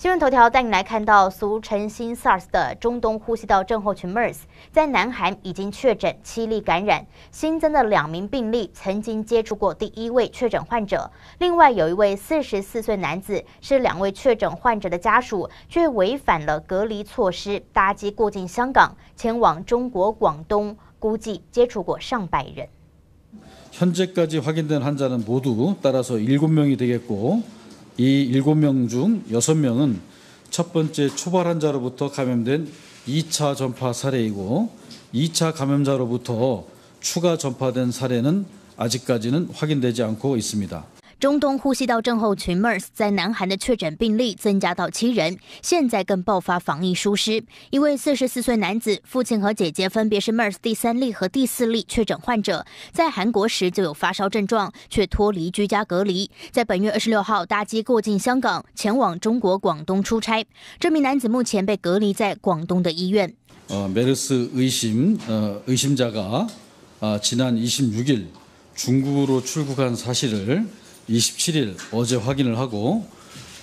新闻头条带你来看到，俗称新 SARS 的中东呼吸道症候群 MERS，在南韩已经确诊七例感染，新增的两名病例曾经接触过第一位确诊患者，另外有一位四十四岁男子是两位确诊患者的家属，却违反了隔离措施，搭机过境香港，前往中国广东，估计接触过上百人。현재까지확인된환자는모두따라서일곱명이되겠고이 7명 중 6명은 첫 번째 초발 환자로부터 감염된 2차 전파 사례이고 2차 감염자로부터 추가 전파된 사례는 아직까지는 확인되지 않고 있습니다. 中东呼吸道症候群 MERS 在南韩的确诊病例增加到七人，现在更爆发防疫疏失。一位四十四岁男子，父亲和姐姐分别是 MERS 第三例和第四例确诊患者，在韩国时就有发烧症状，却脱离居家隔离，在本月二十六号搭机过境香港，前往中国广东出差。这名男子目前被隔离在广东的医院。자 가， 지난일중국으로출국한사실을 27일 어제 확인을 하고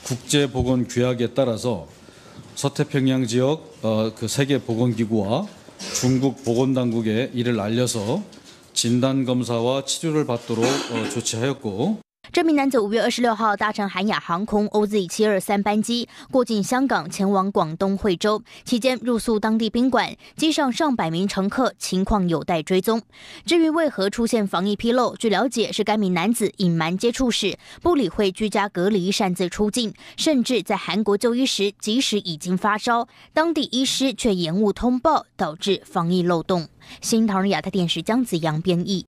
국제보건규약에 따라서 서태평양 지역 어, 그 세계보건기구와 중국 보건당국에 이를 알려서 진단검사와 치료를 받도록 어, 조치하였고 这名男子五月二十六号搭乘韩亚航空 OZ 七二三班机过境香港前往广东惠州，期间入宿当地宾馆。机上上百名乘客情况有待追踪。至于为何出现防疫纰漏，据了解是该名男子隐瞒接触史，不理会居家隔离，擅自出境，甚至在韩国就医时，即使已经发烧，当地医师却延误通报，导致防疫漏洞。新唐人亚太电视姜子阳编译。